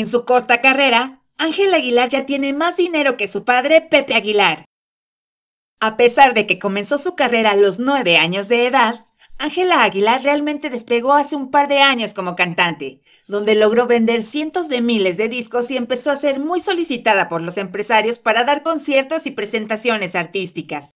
En su corta carrera, Ángela Aguilar ya tiene más dinero que su padre, Pepe Aguilar. A pesar de que comenzó su carrera a los 9 años de edad, Ángela Aguilar realmente despegó hace un par de años como cantante, donde logró vender cientos de miles de discos y empezó a ser muy solicitada por los empresarios para dar conciertos y presentaciones artísticas.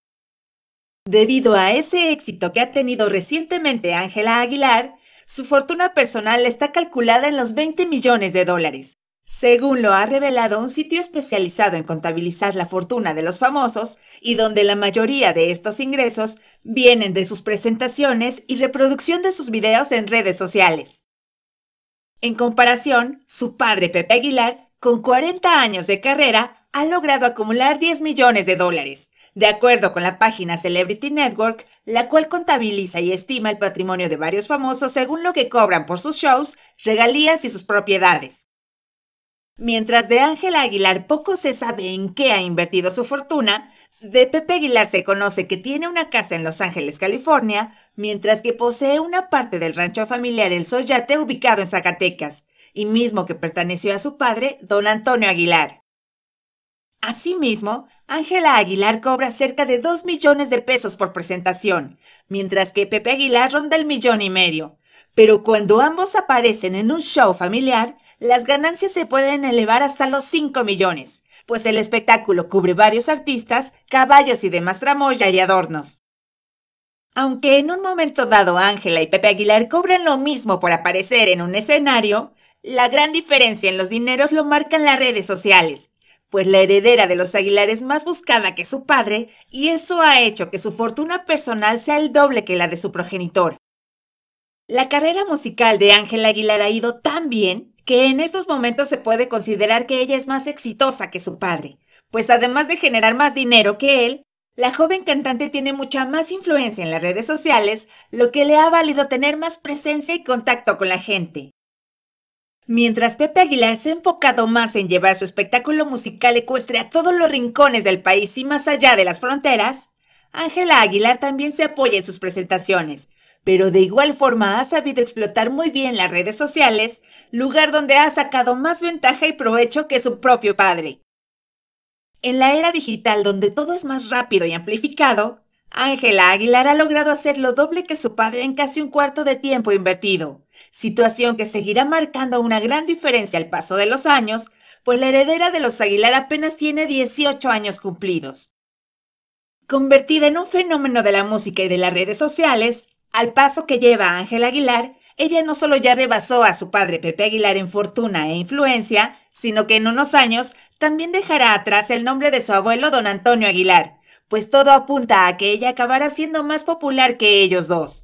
Debido a ese éxito que ha tenido recientemente Ángela Aguilar, su fortuna personal está calculada en los 20 millones de dólares. Según lo ha revelado un sitio especializado en contabilizar la fortuna de los famosos, y donde la mayoría de estos ingresos vienen de sus presentaciones y reproducción de sus videos en redes sociales. En comparación, su padre Pepe Aguilar, con 40 años de carrera, ha logrado acumular 10 millones de dólares, de acuerdo con la página Celebrity Network, la cual contabiliza y estima el patrimonio de varios famosos según lo que cobran por sus shows, regalías y sus propiedades. Mientras de Ángela Aguilar poco se sabe en qué ha invertido su fortuna, de Pepe Aguilar se conoce que tiene una casa en Los Ángeles, California, mientras que posee una parte del rancho familiar El Soyate ubicado en Zacatecas, y mismo que perteneció a su padre, don Antonio Aguilar. Asimismo, Ángela Aguilar cobra cerca de 2 millones de pesos por presentación, mientras que Pepe Aguilar ronda el millón y medio. Pero cuando ambos aparecen en un show familiar, las ganancias se pueden elevar hasta los 5 millones, pues el espectáculo cubre varios artistas, caballos y demás tramoya y adornos. Aunque en un momento dado Ángela y Pepe Aguilar cobran lo mismo por aparecer en un escenario, la gran diferencia en los dineros lo marcan las redes sociales, pues la heredera de los Aguilar es más buscada que su padre y eso ha hecho que su fortuna personal sea el doble que la de su progenitor. La carrera musical de Ángel Aguilar ha ido tan bien que en estos momentos se puede considerar que ella es más exitosa que su padre, pues además de generar más dinero que él, la joven cantante tiene mucha más influencia en las redes sociales, lo que le ha valido tener más presencia y contacto con la gente. Mientras Pepe Aguilar se ha enfocado más en llevar su espectáculo musical ecuestre a todos los rincones del país y más allá de las fronteras, Ángela Aguilar también se apoya en sus presentaciones, pero de igual forma ha sabido explotar muy bien las redes sociales, lugar donde ha sacado más ventaja y provecho que su propio padre. En la era digital donde todo es más rápido y amplificado, Ángela Aguilar ha logrado hacer lo doble que su padre en casi un cuarto de tiempo invertido, situación que seguirá marcando una gran diferencia al paso de los años, pues la heredera de los Aguilar apenas tiene 18 años cumplidos. Convertida en un fenómeno de la música y de las redes sociales, al paso que lleva Ángela Aguilar, ella no solo ya rebasó a su padre Pepe Aguilar en fortuna e influencia, sino que en unos años también dejará atrás el nombre de su abuelo don Antonio Aguilar, pues todo apunta a que ella acabará siendo más popular que ellos dos.